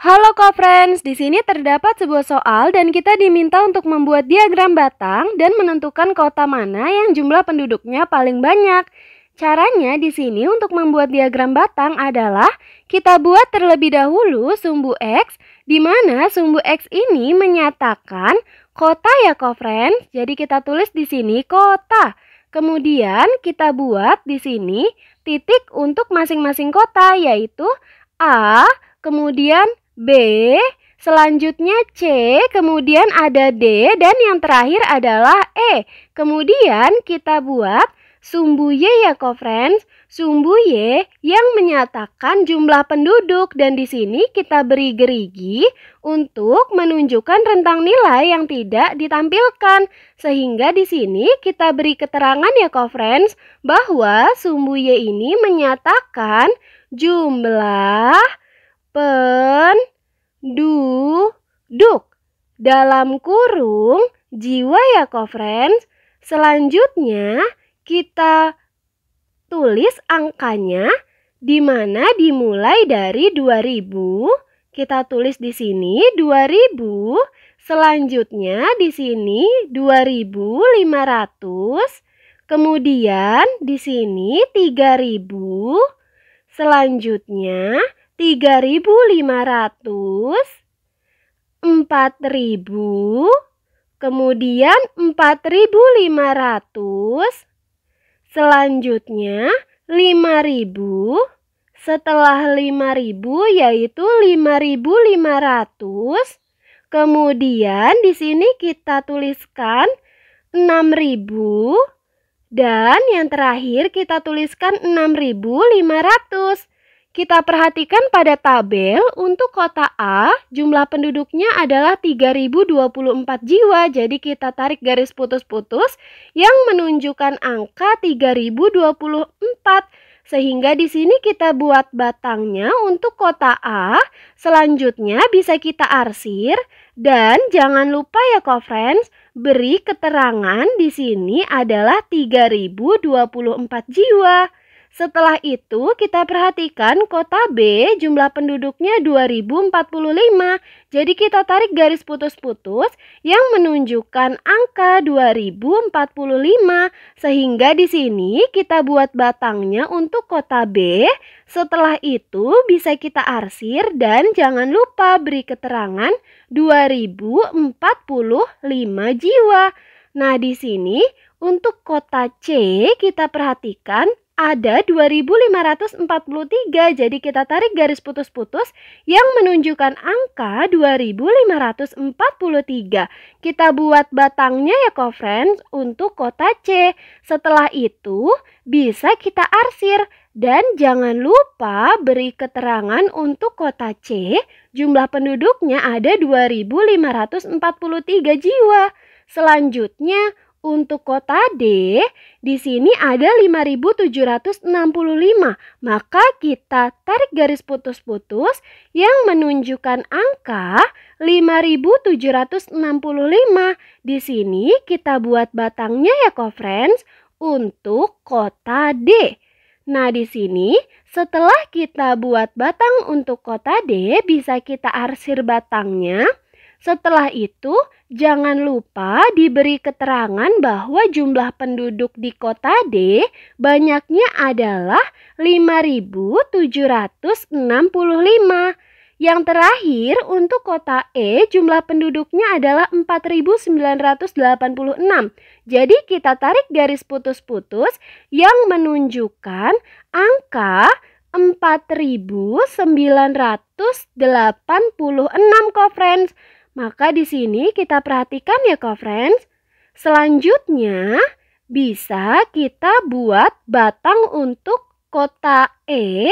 Halo co-friends, di sini terdapat sebuah soal dan kita diminta untuk membuat diagram batang dan menentukan kota mana yang jumlah penduduknya paling banyak. Caranya di sini untuk membuat diagram batang adalah kita buat terlebih dahulu sumbu X, di mana sumbu X ini menyatakan kota ya co-friends, jadi kita tulis di sini kota. Kemudian kita buat di sini titik untuk masing-masing kota yaitu A, kemudian B, selanjutnya C, kemudian ada D, dan yang terakhir adalah E. Kemudian kita buat sumbu Y ya, co-friends. Sumbu Y yang menyatakan jumlah penduduk dan di sini kita beri gerigi untuk menunjukkan rentang nilai yang tidak ditampilkan. Sehingga di sini kita beri keterangan ya, co-friends, bahwa sumbu Y ini menyatakan jumlah penduduk du, duk. Dalam kurung, jiwa ya friends. Selanjutnya, kita tulis angkanya di mana dimulai dari 2000. Kita tulis di sini 2000. Selanjutnya di sini 2500. Kemudian di sini 3000. Selanjutnya 3.500, 4.000, kemudian 4.500, selanjutnya 5.000, setelah 5000 yaitu 5500. Kemudian di sini kita tuliskan 6000 dan yang terakhir kita tuliskan 6500. Kita perhatikan pada tabel, untuk kota A jumlah penduduknya adalah 3024 jiwa. Jadi kita tarik garis putus-putus yang menunjukkan angka 3024. Sehingga di sini kita buat batangnya untuk kota A, selanjutnya bisa kita arsir dan jangan lupa ya co friends, beri keterangan di sini adalah 3024 jiwa. Setelah itu kita perhatikan kota B jumlah penduduknya 2045. Jadi kita tarik garis putus-putus yang menunjukkan angka 2045 sehingga di sini kita buat batangnya untuk kota B. Setelah itu bisa kita arsir dan jangan lupa beri keterangan 2045 jiwa. Nah, di sini untuk kota C kita perhatikan ada 2543. Jadi kita tarik garis putus-putus yang menunjukkan angka 2543. Kita buat batangnya ya friends untuk kota C. Setelah itu bisa kita arsir dan jangan lupa beri keterangan untuk kota C, jumlah penduduknya ada 2543 jiwa. Selanjutnya, untuk kota D, di sini ada 5765, maka kita tarik garis putus-putus yang menunjukkan angka 5765. Di sini kita buat batangnya ya, friends, untuk kota D. Nah, di sini setelah kita buat batang untuk kota D, bisa kita arsir batangnya setelah itu, jangan lupa diberi keterangan bahwa jumlah penduduk di kota D banyaknya adalah 5.765. Yang terakhir, untuk kota E jumlah penduduknya adalah 4.986. Jadi kita tarik garis putus-putus yang menunjukkan angka 4.986 kok friends. Maka di sini kita perhatikan ya co-friends. Selanjutnya bisa kita buat batang untuk kota E.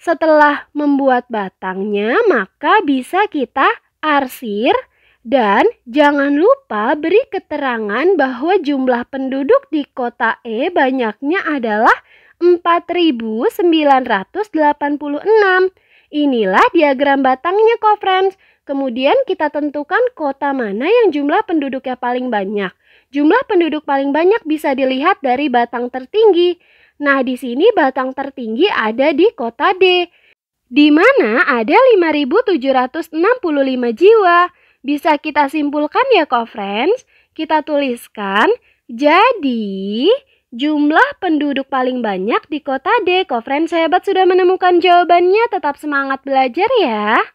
Setelah membuat batangnya maka bisa kita arsir dan jangan lupa beri keterangan bahwa jumlah penduduk di kota E banyaknya adalah 4986. Inilah diagram batangnya, co-friends. Kemudian kita tentukan kota mana yang jumlah penduduknya paling banyak. Jumlah penduduk paling banyak bisa dilihat dari batang tertinggi. Nah, di sini batang tertinggi ada di kota D, di mana ada 5.765 jiwa. Bisa kita simpulkan ya, kok, friends? Kita tuliskan, jadi jumlah penduduk paling banyak di kota D. Kok, Sahabat sudah menemukan jawabannya. Tetap semangat belajar ya.